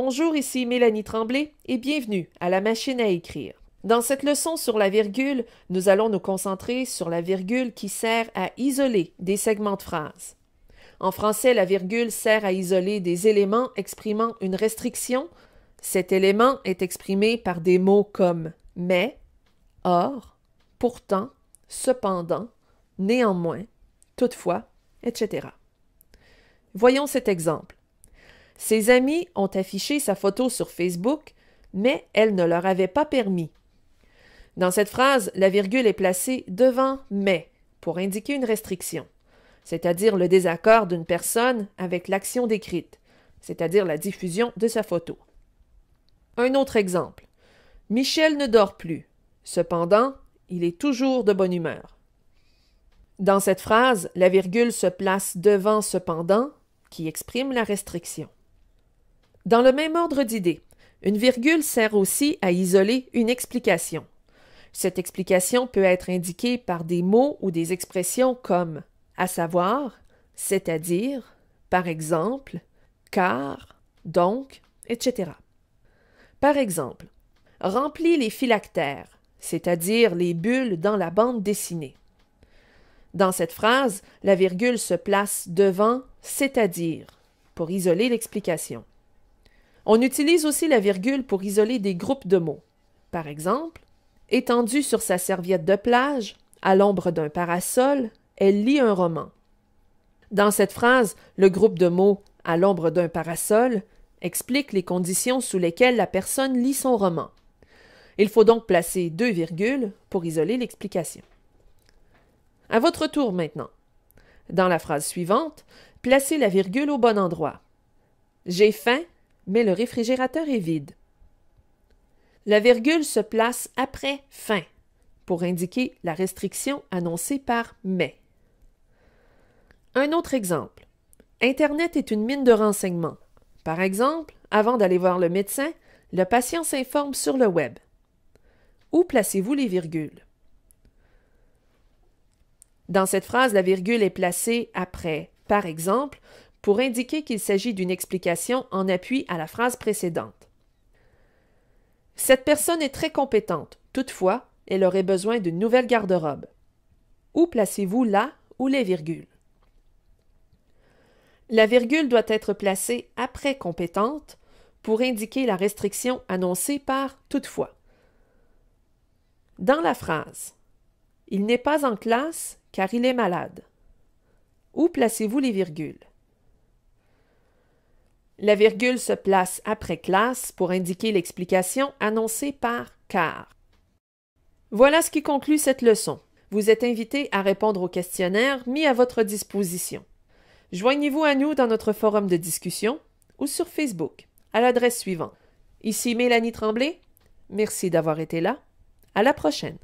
Bonjour, ici Mélanie Tremblay et bienvenue à la machine à écrire. Dans cette leçon sur la virgule, nous allons nous concentrer sur la virgule qui sert à isoler des segments de phrases. En français, la virgule sert à isoler des éléments exprimant une restriction. Cet élément est exprimé par des mots comme mais, or, pourtant, cependant, néanmoins, toutefois, etc. Voyons cet exemple. Ses amis ont affiché sa photo sur Facebook, mais elle ne leur avait pas permis. Dans cette phrase, la virgule est placée devant mais pour indiquer une restriction, c'est-à-dire le désaccord d'une personne avec l'action décrite, c'est-à-dire la diffusion de sa photo. Un autre exemple. Michel ne dort plus. Cependant, il est toujours de bonne humeur. Dans cette phrase, la virgule se place devant cependant, qui exprime la restriction. Dans le même ordre d'idées, une virgule sert aussi à isoler une explication. Cette explication peut être indiquée par des mots ou des expressions comme à savoir, c'est-à-dire, par exemple, car, donc, etc. Par exemple, remplis les phylactères, c'est-à-dire les bulles dans la bande dessinée. Dans cette phrase, la virgule se place devant c'est-à-dire pour isoler l'explication. On utilise aussi la virgule pour isoler des groupes de mots. Par exemple, étendue sur sa serviette de plage, à l'ombre d'un parasol, elle lit un roman. Dans cette phrase, le groupe de mots à l'ombre d'un parasol explique les conditions sous lesquelles la personne lit son roman. Il faut donc placer deux virgules pour isoler l'explication. À votre tour maintenant. Dans la phrase suivante, placez la virgule au bon endroit. J'ai faim mais le réfrigérateur est vide. La virgule se place après fin pour indiquer la restriction annoncée par mais. Un autre exemple. Internet est une mine de renseignements. Par exemple, avant d'aller voir le médecin, le patient s'informe sur le web. Où placez-vous les virgules? Dans cette phrase, la virgule est placée après, par exemple, pour indiquer qu'il s'agit d'une explication en appui à la phrase précédente. Cette personne est très compétente, toutefois, elle aurait besoin d'une nouvelle garde-robe. Où placez-vous la ou les virgules? La virgule doit être placée après compétente pour indiquer la restriction annoncée par toutefois. Dans la phrase Il n'est pas en classe car il est malade. Où placez-vous les virgules la virgule se place après classe pour indiquer l'explication annoncée par car. Voilà ce qui conclut cette leçon. Vous êtes invité à répondre au questionnaire mis à votre disposition. Joignez-vous à nous dans notre forum de discussion ou sur Facebook à l'adresse suivante. Ici Mélanie Tremblay. Merci d'avoir été là. À la prochaine.